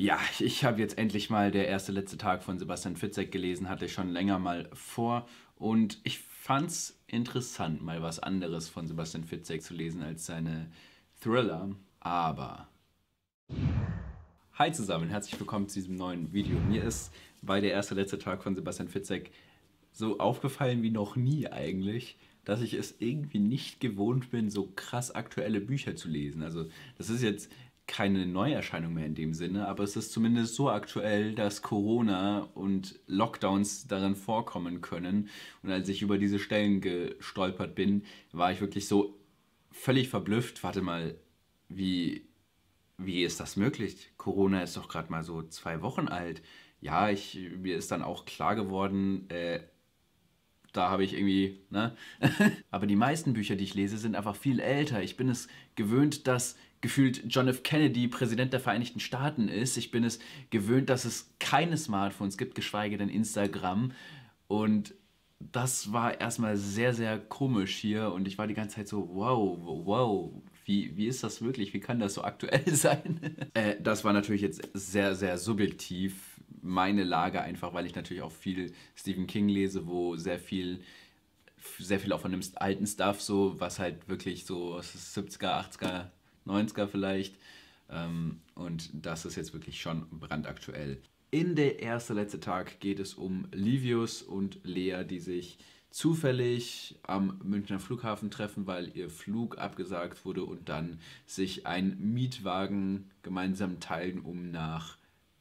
Ja, ich habe jetzt endlich mal der erste letzte Tag von Sebastian Fitzek gelesen, hatte ich schon länger mal vor und ich fand es interessant, mal was anderes von Sebastian Fitzek zu lesen als seine Thriller, aber Hi zusammen, herzlich willkommen zu diesem neuen Video. Mir ist bei der erste letzte Tag von Sebastian Fitzek so aufgefallen wie noch nie eigentlich, dass ich es irgendwie nicht gewohnt bin, so krass aktuelle Bücher zu lesen. Also das ist jetzt keine Neuerscheinung mehr in dem Sinne, aber es ist zumindest so aktuell, dass Corona und Lockdowns darin vorkommen können. Und als ich über diese Stellen gestolpert bin, war ich wirklich so völlig verblüfft. Warte mal, wie, wie ist das möglich? Corona ist doch gerade mal so zwei Wochen alt. Ja, ich, mir ist dann auch klar geworden, äh, da habe ich irgendwie, ne? Aber die meisten Bücher, die ich lese, sind einfach viel älter. Ich bin es gewöhnt, dass gefühlt John F. Kennedy Präsident der Vereinigten Staaten ist. Ich bin es gewöhnt, dass es keine Smartphones gibt, geschweige denn Instagram. Und das war erstmal sehr, sehr komisch hier. Und ich war die ganze Zeit so, wow, wow, wie, wie ist das wirklich? Wie kann das so aktuell sein? äh, das war natürlich jetzt sehr, sehr subjektiv meine Lage einfach, weil ich natürlich auch viel Stephen King lese, wo sehr viel sehr viel auch von dem alten Stuff so, was halt wirklich so aus 70er, 80er 90er vielleicht. Ähm, und das ist jetzt wirklich schon brandaktuell. In der erste letzte Tag geht es um Livius und Lea, die sich zufällig am Münchner Flughafen treffen, weil ihr Flug abgesagt wurde und dann sich einen Mietwagen gemeinsam teilen, um nach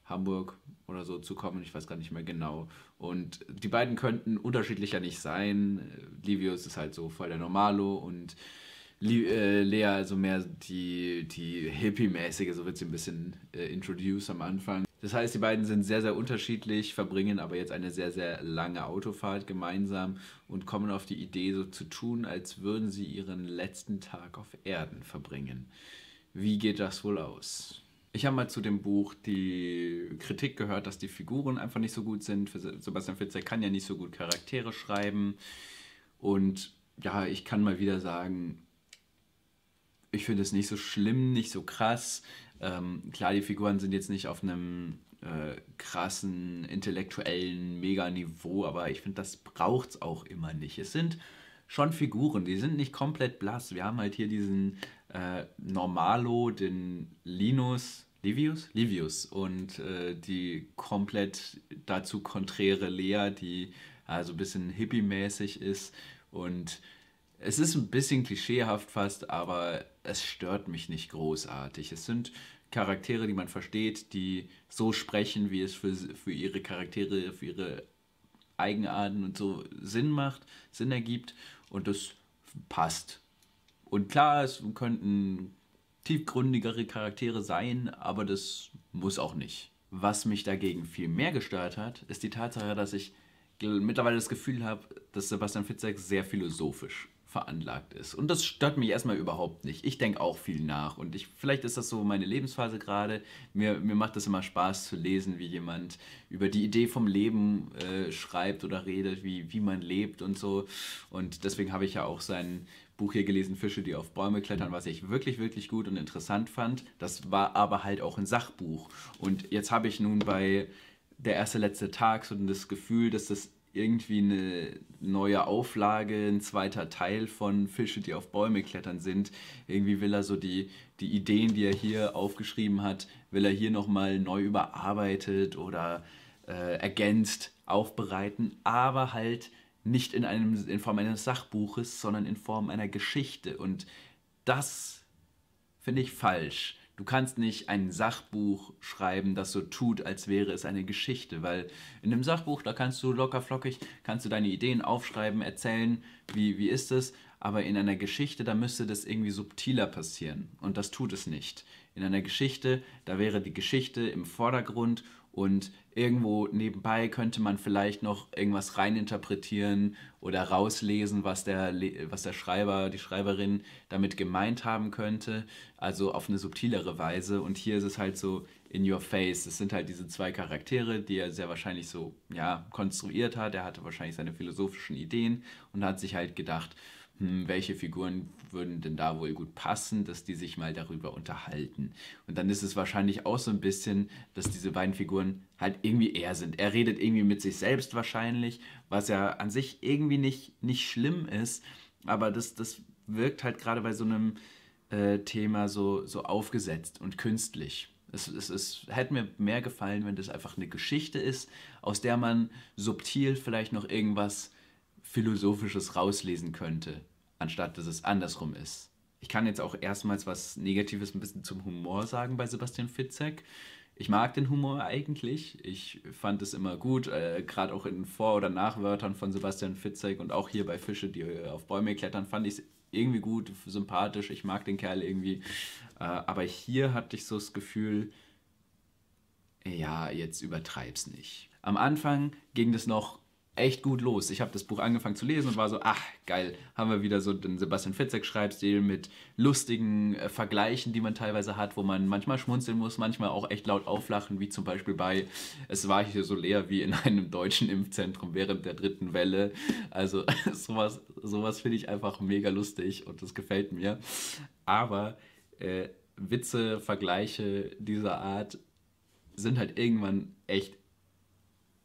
Hamburg oder so zu kommen. Ich weiß gar nicht mehr genau. Und die beiden könnten unterschiedlicher nicht sein. Livius ist halt so voll der Normalo und äh, Lea, also mehr die, die Hippie-mäßige, so wird sie ein bisschen äh, introduced am Anfang. Das heißt, die beiden sind sehr, sehr unterschiedlich, verbringen aber jetzt eine sehr, sehr lange Autofahrt gemeinsam und kommen auf die Idee, so zu tun, als würden sie ihren letzten Tag auf Erden verbringen. Wie geht das wohl aus? Ich habe mal zu dem Buch die Kritik gehört, dass die Figuren einfach nicht so gut sind. Sebastian Fitzer kann ja nicht so gut Charaktere schreiben. Und ja, ich kann mal wieder sagen, ich finde es nicht so schlimm, nicht so krass. Ähm, klar, die Figuren sind jetzt nicht auf einem äh, krassen, intellektuellen Mega-Niveau, aber ich finde, das braucht es auch immer nicht. Es sind schon Figuren, die sind nicht komplett blass. Wir haben halt hier diesen äh, Normalo, den Linus, Livius? Livius und äh, die komplett dazu konträre Lea, die also ein bisschen hippie-mäßig ist und es ist ein bisschen klischeehaft fast, aber es stört mich nicht großartig. Es sind Charaktere, die man versteht, die so sprechen, wie es für, für ihre Charaktere, für ihre Eigenarten und so Sinn macht, Sinn ergibt und das passt. Und klar, es könnten tiefgründigere Charaktere sein, aber das muss auch nicht. Was mich dagegen viel mehr gestört hat, ist die Tatsache, dass ich mittlerweile das Gefühl habe, dass Sebastian Fitzek sehr philosophisch veranlagt ist. Und das stört mich erstmal überhaupt nicht. Ich denke auch viel nach und ich, vielleicht ist das so meine Lebensphase gerade. Mir, mir macht das immer Spaß zu lesen, wie jemand über die Idee vom Leben äh, schreibt oder redet, wie, wie man lebt und so. Und deswegen habe ich ja auch sein Buch hier gelesen, Fische, die auf Bäume klettern, was ich wirklich, wirklich gut und interessant fand. Das war aber halt auch ein Sachbuch. Und jetzt habe ich nun bei der erste letzte Tag so das Gefühl, dass das irgendwie eine neue Auflage, ein zweiter Teil von Fische, die auf Bäume klettern sind. Irgendwie will er so die, die Ideen, die er hier aufgeschrieben hat, will er hier nochmal neu überarbeitet oder äh, ergänzt aufbereiten, aber halt nicht in, einem, in Form eines Sachbuches, sondern in Form einer Geschichte. Und das finde ich falsch. Du kannst nicht ein Sachbuch schreiben, das so tut, als wäre es eine Geschichte, weil in einem Sachbuch, da kannst du locker flockig, kannst du deine Ideen aufschreiben, erzählen, wie, wie ist es, aber in einer Geschichte, da müsste das irgendwie subtiler passieren und das tut es nicht in einer Geschichte, da wäre die Geschichte im Vordergrund und irgendwo nebenbei könnte man vielleicht noch irgendwas reininterpretieren oder rauslesen, was der, was der Schreiber, die Schreiberin damit gemeint haben könnte, also auf eine subtilere Weise. Und hier ist es halt so in your face. Es sind halt diese zwei Charaktere, die er sehr wahrscheinlich so ja, konstruiert hat. Er hatte wahrscheinlich seine philosophischen Ideen und hat sich halt gedacht, hm, welche Figuren würden denn da wohl gut passen, dass die sich mal darüber unterhalten. Und dann ist es wahrscheinlich auch so ein bisschen, dass diese beiden Figuren halt irgendwie er sind. Er redet irgendwie mit sich selbst wahrscheinlich, was ja an sich irgendwie nicht, nicht schlimm ist, aber das, das wirkt halt gerade bei so einem äh, Thema so, so aufgesetzt und künstlich. Es, es, es hätte mir mehr gefallen, wenn das einfach eine Geschichte ist, aus der man subtil vielleicht noch irgendwas Philosophisches rauslesen könnte, anstatt dass es andersrum ist. Ich kann jetzt auch erstmals was Negatives ein bisschen zum Humor sagen bei Sebastian Fitzek. Ich mag den Humor eigentlich. Ich fand es immer gut, äh, gerade auch in Vor- oder Nachwörtern von Sebastian Fitzek und auch hier bei Fische, die äh, auf Bäume klettern, fand ich es irgendwie gut, sympathisch. Ich mag den Kerl irgendwie. Äh, aber hier hatte ich so das Gefühl, ja, jetzt übertreib's nicht. Am Anfang ging das noch echt gut los. Ich habe das Buch angefangen zu lesen und war so, ach geil, haben wir wieder so den Sebastian Fitzek-Schreibstil mit lustigen äh, Vergleichen, die man teilweise hat, wo man manchmal schmunzeln muss, manchmal auch echt laut auflachen, wie zum Beispiel bei Es war hier so leer wie in einem deutschen Impfzentrum während der dritten Welle. Also sowas, sowas finde ich einfach mega lustig und das gefällt mir. Aber äh, Witze, Vergleiche dieser Art sind halt irgendwann echt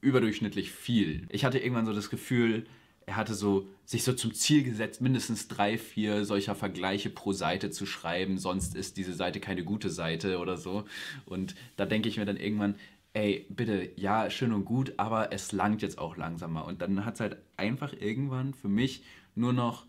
überdurchschnittlich viel. Ich hatte irgendwann so das Gefühl, er hatte so sich so zum Ziel gesetzt, mindestens drei, vier solcher Vergleiche pro Seite zu schreiben, sonst ist diese Seite keine gute Seite oder so. Und da denke ich mir dann irgendwann, ey, bitte, ja, schön und gut, aber es langt jetzt auch langsamer. Und dann hat es halt einfach irgendwann für mich nur noch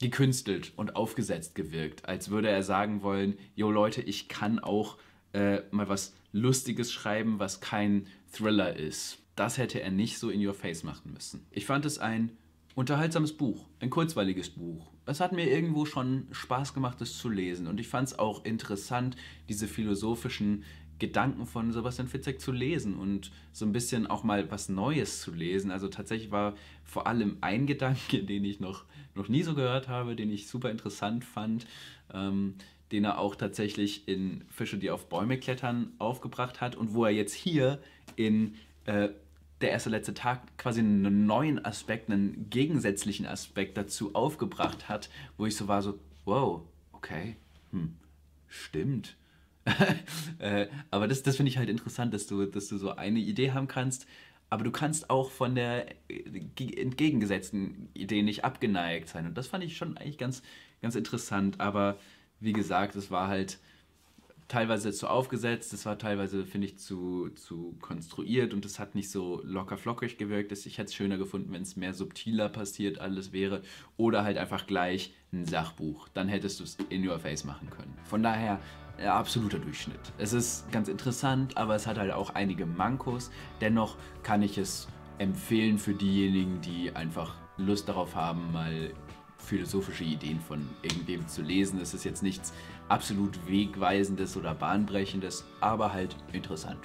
gekünstelt und aufgesetzt gewirkt, als würde er sagen wollen, yo Leute, ich kann auch äh, mal was Lustiges schreiben, was kein Thriller ist. Das hätte er nicht so in your face machen müssen. Ich fand es ein unterhaltsames Buch, ein kurzweiliges Buch. Es hat mir irgendwo schon Spaß gemacht, es zu lesen. Und ich fand es auch interessant, diese philosophischen Gedanken von Sebastian Fitzek zu lesen und so ein bisschen auch mal was Neues zu lesen. Also tatsächlich war vor allem ein Gedanke, den ich noch, noch nie so gehört habe, den ich super interessant fand, ähm, den er auch tatsächlich in Fische, die auf Bäume klettern, aufgebracht hat und wo er jetzt hier in äh, der erste letzte Tag quasi einen neuen Aspekt, einen gegensätzlichen Aspekt dazu aufgebracht hat, wo ich so war so, wow, okay, hm, stimmt. äh, aber das, das finde ich halt interessant, dass du, dass du so eine Idee haben kannst, aber du kannst auch von der äh, entgegengesetzten Idee nicht abgeneigt sein. Und das fand ich schon eigentlich ganz, ganz interessant. Aber wie gesagt, es war halt teilweise zu aufgesetzt, das war teilweise, finde ich, zu, zu konstruiert und es hat nicht so locker flockig gewirkt. Ich hätte es schöner gefunden, wenn es mehr subtiler passiert alles wäre oder halt einfach gleich ein Sachbuch. Dann hättest du es in your face machen können. Von daher äh, absoluter Durchschnitt. Es ist ganz interessant, aber es hat halt auch einige Mankos. Dennoch kann ich es empfehlen für diejenigen, die einfach Lust darauf haben, mal philosophische Ideen von irgendwem zu lesen. Es ist jetzt nichts absolut Wegweisendes oder Bahnbrechendes, aber halt interessant.